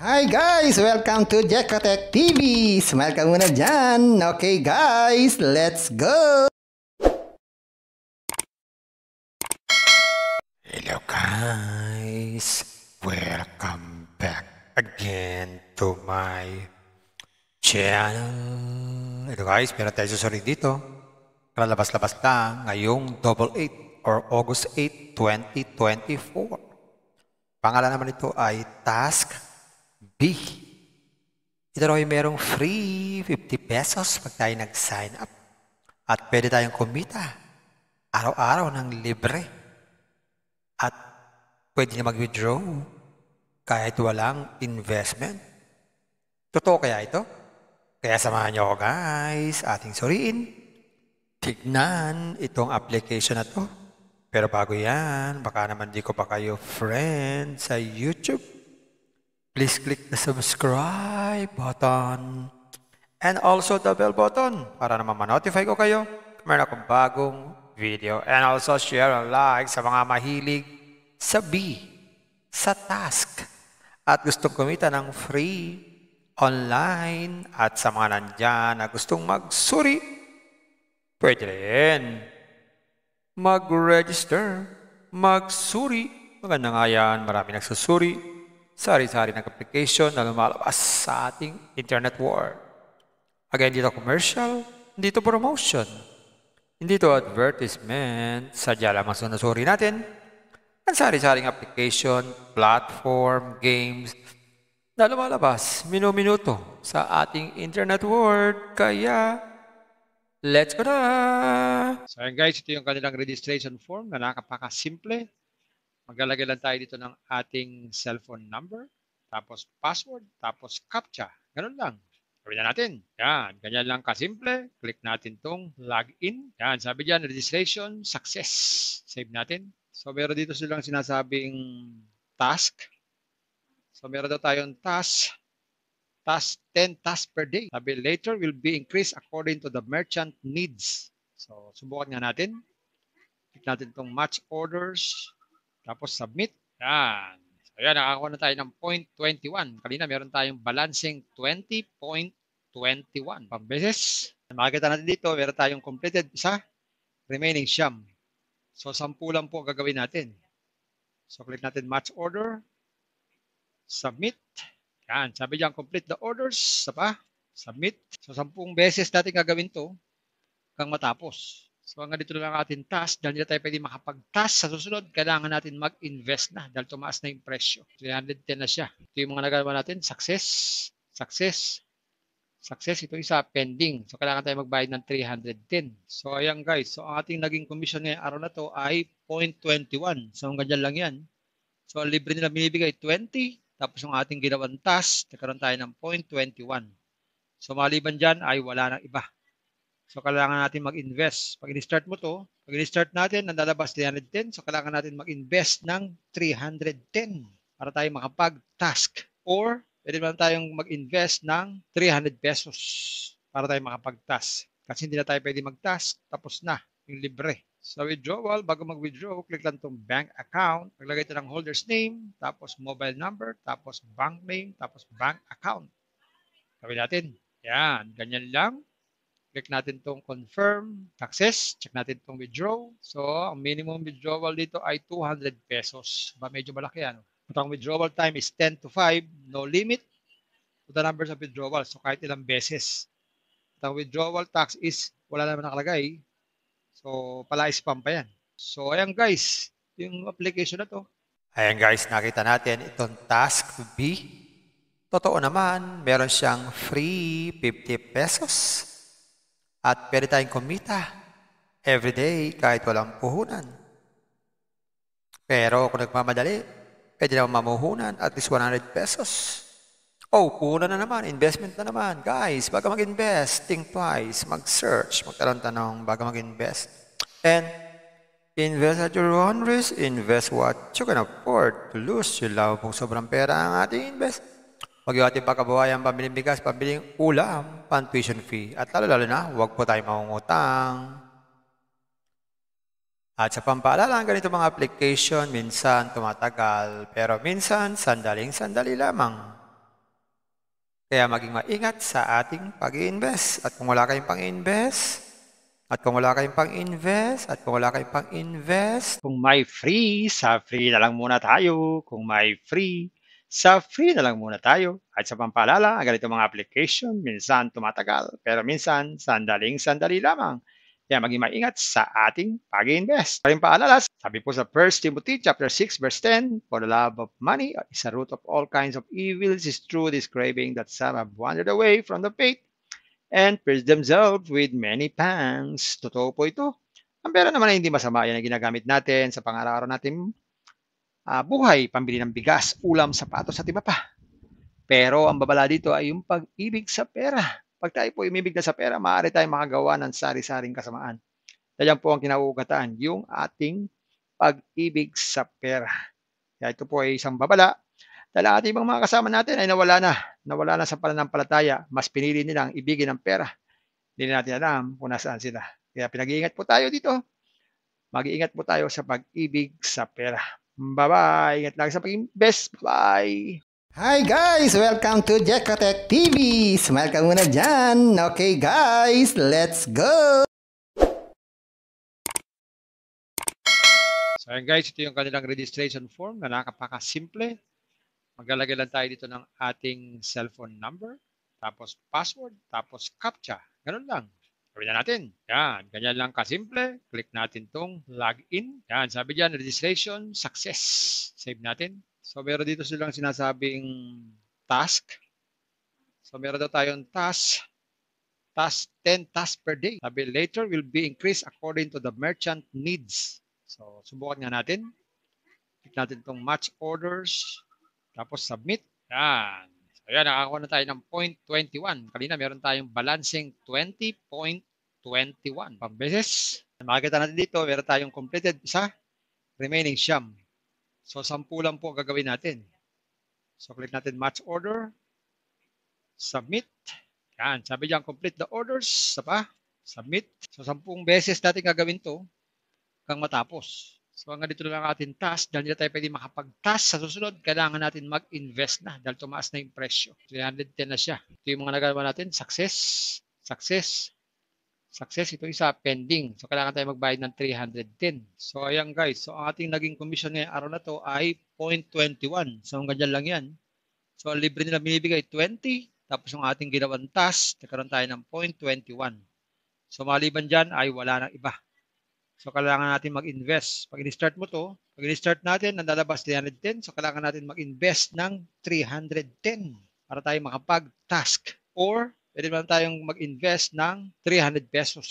Hi guys! Welcome to Jekotech TV! Smile ka muna dyan! Okay guys, let's go! Hello guys! Welcome back again to my channel. Hello guys, meron tayo susunod dito. Lalabas-labas lang ngayong double 8 or August 8, 2024. Pangalan naman ito ay Task B. Ito raw ay merong free 50 pesos pag tayo nag-sign up. At pwede tayong kumita araw-araw ng libre. At pwede na mag-withdraw kahit walang investment. Totoo kaya ito? Kaya samahan niyo ako guys, ating suriin. Tignan itong application na to. Pero bago yan, baka naman di ko pa kayo friend sa YouTube. Please click the subscribe button and also the bell button para naman ma-notify ko kayo kung meron akong bagong video. And also share and like sa mga mahilig sa B, sa task. At gustong kumita ng free online at sa mga nandyan na gustong magsuri, pwede rin mag-register, magsuri. Maganda nga yan, marami nagsusuri sari-sari ng application na lumalabas sa ating internet world. Again, dito commercial, dito promotion, dito advertisement, sadya lamang sunusuri natin, ang sari-saring application, platform, games, na lumalabas minuminuto sa ating internet world. Kaya, let's go na! So guys, ito yung kanilang registration form na nakapakasimple Maglalagay lang tayo dito ng ating cellphone number, tapos password, tapos CAPTCHA. Ganun lang. Gawin na natin. Yan. Ganyan lang kasimple. Click natin tong login. Yan. Sabi dyan, registration, success. Save natin. So, meron dito silang sinasabing task. So, meron daw tayong task. Task 10 tasks per day. Sabi, later will be increased according to the merchant needs. So, subukan nga natin. Click natin tong match orders. Tapos submit. Yan. So yan, nakakuha na tayo ng 0.21. Kanina meron tayong balancing 20.21. Pambeses. Makikita natin dito, meron tayong completed sa remaining sham. So sampu lang po ang gagawin natin. So click natin match order. Submit. Yan. Sabi diyan complete the orders. Sa pa? Submit. So sampung beses natin gagawin to hanggang matapos. So hanggang dito lang ang ating task. Dahil hindi tayo pwede makapag-task sa susunod, kailangan natin mag-invest na dahil tumaas na yung presyo. 310 na siya. Ito yung mga nagawa natin. Success, success, success. Ito isa, pending. So kailangan tayo magbayad ng 310. So ayan guys. So ang ating naging commission ngayong araw na to ay 0.21. So ganyan lang yan. So libre nila binibigay 20. Tapos yung ating ginawang task, nagkaroon tayo ng 0.21. So maliban dyan ay wala nang iba. So kailangan natin mag-invest. Pag i-start mo to, pag i-start natin, nandalabas 310. So kailangan natin mag-invest ng 310 para tayo makapag-task. Or pwede naman tayong mag-invest ng 300 pesos para tayo makapag-task. Kasi hindi na tayo pwede mag-task, tapos na yung libre. Sa withdrawal, bago mag-withdraw, click lang itong bank account. Maglagay ito ng holder's name, tapos mobile number, tapos bank name, tapos bank account. Sabi natin, yan, ganyan lang. Click natin tong confirm, access, check natin tong withdraw. So, ang minimum withdrawal dito ay 200 pesos. Ba medyo malaki ano? At ang withdrawal time is 10 to 5, no limit to the numbers of withdrawal. So, kahit ilang beses. At ang withdrawal tax is wala naman nakalagay. So, pala spam pa yan. So, ayan guys, yung application na to. Ayan guys, nakita natin itong task B. Totoo naman, meron siyang free 50 pesos at pwede tayong kumita everyday kahit walang puhunan. Pero kung nagmamadali, pwede na mamuhunan at least 100 pesos. Oh, puna na naman, investment na naman. Guys, baga mag-invest, think twice, mag-search, magtanong-tanong, baga mag-invest. And invest at your own risk, invest what you can afford to lose. Yung labo pong sobrang pera ang ating invest Maghiwati pa kababayan, pambiling bigas, pambiling ulam, pan tuition fee. At lalo-lalo na, huwag po tayong mangungutang. At sa pampaalala, ang ganito mga application, minsan tumatagal, pero minsan sandaling-sandali lamang. Kaya maging maingat sa ating pag invest At kung wala kayong pang-invest, at kung wala kayong pang-invest, at kung wala kayong pang-invest, kung may free, sa free na lang muna tayo. Kung may free, sa free na lang muna tayo. At sa pampalala, ang ganito mga application, minsan tumatagal, pero minsan sandaling sandali lamang. Kaya maging maingat sa ating pag-invest. Paring paalala, sabi po sa 1 Timothy chapter 6 verse 10, For the love of money is a root of all kinds of evils, is true describing that some have wandered away from the faith and pierced themselves with many pangs. Totoo po ito. Ang pera naman ay hindi masama. Yan ang ginagamit natin sa pang-araw-araw natin uh, buhay, pambili ng bigas, ulam, sapatos at iba pa. Pero ang babala dito ay yung pag-ibig sa pera. Pag tayo po umibig na sa pera, maaari tayong makagawa ng sari-saring kasamaan. Kaya po ang kinaugatan, yung ating pag-ibig sa pera. Kaya ito po ay isang babala dahil ang ating mga kasama natin ay nawala na. Nawala na sa pananampalataya. Mas pinili nilang ibigin ang pera. Hindi natin alam kung nasaan sila. Kaya pinag-iingat po tayo dito. Mag-iingat po tayo sa pag-ibig sa pera. Bye-bye. Ingat lagi sa pag best. Bye-bye. Hi guys! Welcome to Jekotech TV! Smile ka muna dyan! Okay guys, let's go! So guys, ito yung kanilang registration form na nakapakasimple. Maglalagay lang tayo dito ng ating cellphone number, tapos password, tapos captcha. Ganun lang. Sabi na natin, yan, ganyan lang kasimple. Click natin tong login. Yan, sabi dyan, registration, success. Save natin. So meron dito silang sinasabing task. So meron daw tayong task. Task 10 tasks per day. Sabi later will be increased according to the merchant needs. So subukan nga natin. Click natin tong match orders. Tapos submit. Yan. Ayan, nakakuha na tayo ng 0.21. Kanina meron tayong balancing 20.21 pambeses. Makikita natin dito, meron tayong completed sa remaining siyam. So, sampu lang po ang gagawin natin. So, click natin match order. Submit. Yan, sabi diyan complete the orders. Sa pa, submit. So, sampung beses natin gagawin to hanggang matapos. So hanggang dito lang ang ating task. Dahil hindi tayo pwede makapag-task sa susunod, kailangan natin mag-invest na dahil tumaas na yung presyo. 310 na siya. Ito yung mga nagawa natin. Success, success, success. Ito isa, pending. So kailangan tayo magbayad ng 310. So ayan guys. So ang ating naging commission ngayong araw na to ay 0.21. So ganyan lang yan. So libre nila binibigay 20. Tapos yung ating ginawang task, nagkaroon tayo ng 0.21. So maliban dyan ay wala nang iba. So kailangan natin mag-invest. Pag i-start mo to, pag i-start natin, nandalabas 310. So kailangan natin mag-invest ng 310 para tayo makapag-task. Or pwede naman tayong mag-invest ng 300 pesos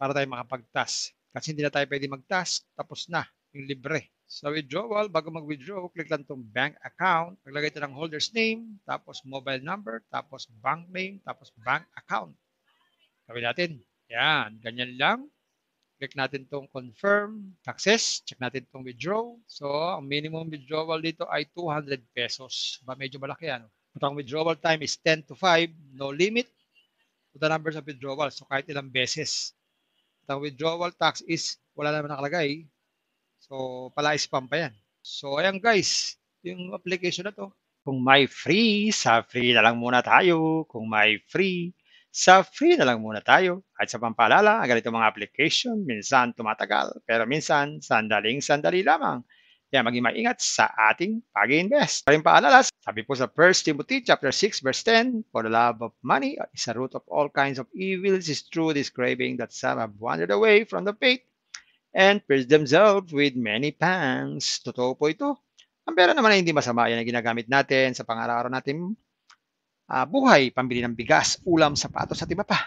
para tayo makapag-task. Kasi hindi na tayo pwede mag-task, tapos na yung libre. Sa withdrawal, bago mag-withdraw, click lang itong bank account. Maglagay ito ng holder's name, tapos mobile number, tapos bank name, tapos bank account. Sabi natin, yan, ganyan lang. Click natin tong confirm, access, check natin tong withdraw. So, ang minimum withdrawal dito ay 200 pesos. Ba medyo malaki ano? At ang withdrawal time is 10 to 5, no limit to the numbers of withdrawal. So, kahit ilang beses. At ang withdrawal tax is wala naman nakalagay. So, pala spam pa yan. So, ayan guys, yung application na to. Kung may free, sa free na lang muna tayo. Kung may free, sa free na lang muna tayo. At sa pampalala, ang ganito mga application, minsan tumatagal, pero minsan sandaling-sandali lamang. Kaya maging maingat sa ating pag-invest. Parin paalala, sabi po sa 1 Timothy chapter 6 verse 10, For the love of money is a root of all kinds of evils is true, describing that some have wandered away from the faith and pierced themselves with many pangs. Totoo po ito. Ang pera naman ay hindi masama. Yan ang ginagamit natin sa pang-araw-araw natin uh, buhay, pambili ng bigas, ulam, sapatos at iba pa.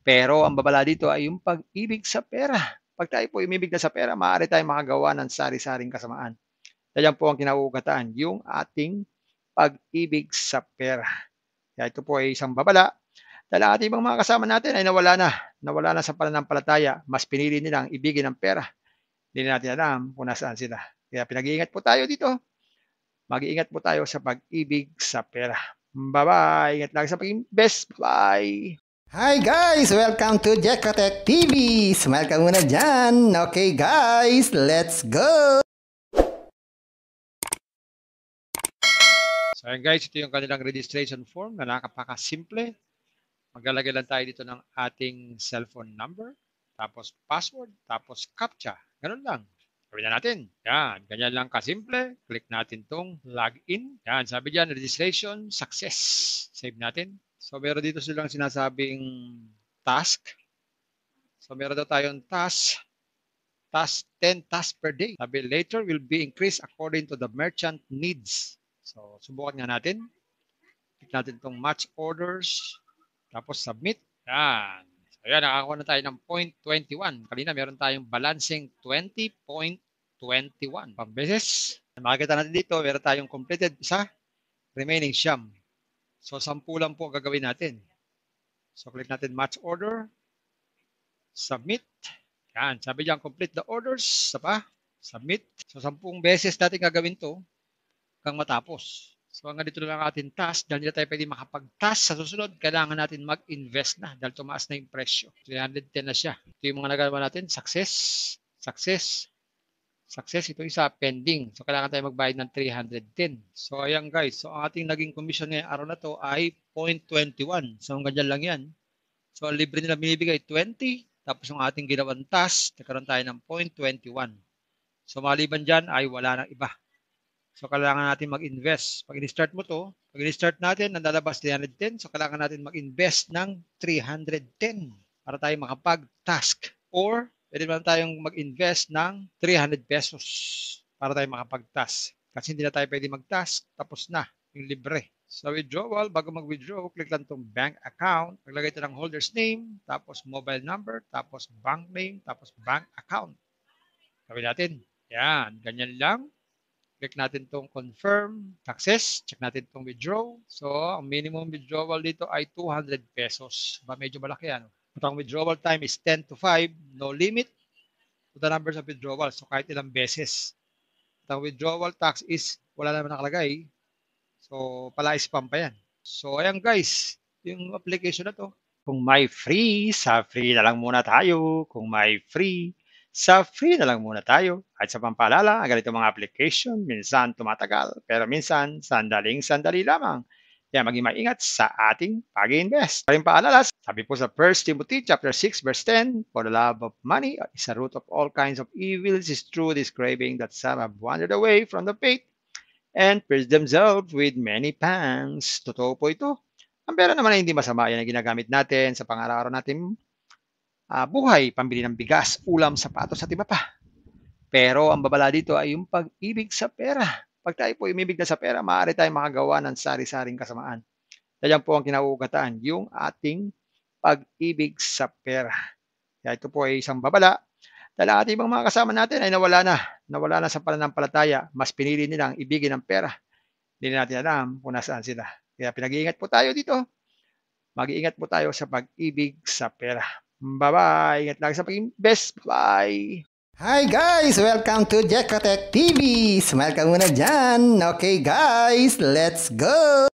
Pero ang babala dito ay yung pag-ibig sa pera. Pag tayo po umibig na sa pera, maaari tayong makagawa ng sari-saring kasamaan. Yan po ang kinaugatan, yung ating pag-ibig sa pera. Kaya ito po ay isang babala. Dahil ang ating mga kasama natin ay nawala na. Nawala na sa pananampalataya. Mas pinili nilang ibigin ang pera. Hindi natin alam kung nasaan sila. Kaya pinag-iingat po tayo dito. Mag-iingat po tayo sa pag-ibig sa pera. Bye-bye. Ingat lang sa pag-invest. bye Hi guys! Welcome to Jekotech TV! Smile ka muna dyan! Okay guys, let's go! So ayan guys, ito yung kanilang registration form na nakapakasimple. Maglalagay lang tayo dito ng ating cellphone number, tapos password, tapos captcha. Ganun lang. Gawin na natin. Yan. Ganyan lang kasimple. Click natin tong log in. Yan. Sabi dyan, registration, success. Save natin. So, meron dito silang sinasabing task. So, meron daw tayong task. Task 10 tasks per day. Sabi, later will be increased according to the merchant needs. So, subukan nga natin. Click natin tong match orders. Tapos submit. Yan. Ayan, nakakuha na tayo ng 0.21. Kanina meron tayong balancing 20.21 pambeses. Makikita natin dito, meron tayong completed isa, remaining siyam. So, sampu lang po gagawin natin. So, click natin match order. Submit. Yan, sabi diyan complete the orders. Sa pa, submit. So, sampung beses natin gagawin to hanggang matapos. So hanggang dito na lang ating task. Dahil hindi tayo pwede makapag-task sa susunod, kailangan natin mag-invest na dahil tumaas na yung presyo. 310 na siya. Ito yung mga nagagawa natin. Success, success, success. Ito isa, pending. So kailangan tayo magbayad ng 310. So ayan guys. So ang ating naging commission ngayong araw na to ay 0.21. So hanggang lang yan. So libre nila binibigay 20. Tapos yung ating ginawang task, nagkaroon tayo ng 0.21. So maliban dyan ay wala nang iba. So kailangan natin mag-invest. Pag i-start mo to, pag i-start natin, ang lalabas 310. So kailangan natin mag-invest ng 310 para tayo makapag-task. Or pwede naman tayong mag-invest ng 300 pesos para tayo makapag-task. Kasi hindi na tayo pwede mag-task, tapos na yung libre. Sa withdrawal, bago mag-withdraw, click lang itong bank account. Maglagay ito ng holder's name, tapos mobile number, tapos bank name, tapos bank account. Sabi natin, yan, ganyan lang. Click natin tong confirm, success. Check natin tong withdraw. So, ang minimum withdrawal dito ay 200 pesos. Ba, medyo malaki yan. At ang withdrawal time is 10 to 5, no limit to the numbers of withdrawal. So, kahit ilang beses. At ang withdrawal tax is wala naman nakalagay. So, pala spam pa yan. So, ayan guys, yung application na to. Kung may free, sa free na lang muna tayo. Kung may free, sa free na lang muna tayo. At sa pampalala, ang ganitong mga application minsan tumatagal, pero minsan sandaling sandali lamang. Kaya maging maingat sa ating pag-invest. Paring paalala, sabi po sa 1 Timothy chapter 6 verse 10, For the love of money is a root of all kinds of evils, is true describing that some have wandered away from the faith and pierced themselves with many pangs. Totoo po ito. Ang pera naman ay hindi masama. Yan ang ginagamit natin sa pang-araw-araw natin uh, buhay, pambili ng bigas, ulam, sapatos at iba pa. Pero ang babala dito ay yung pag-ibig sa pera. Pag tayo po umibig na sa pera, maaari tayong makagawa ng sari-saring kasamaan. Kaya po ang kinauugatan, yung ating pag-ibig sa pera. Kaya ito po ay isang babala. Dahil ating ibang mga kasama natin ay nawala na. Nawala na sa pananampalataya. Mas pinili nilang ibigin ang pera. Hindi natin alam kung nasaan sila. Kaya pinag-iingat po tayo dito. Mag-iingat po tayo sa pag-ibig sa pera. Bye-bye. Ingat lang sa pagiging best. Bye-bye. Hi guys! Welcome to Jekotech TV! Smile ka muna dyan! Okay guys, let's go!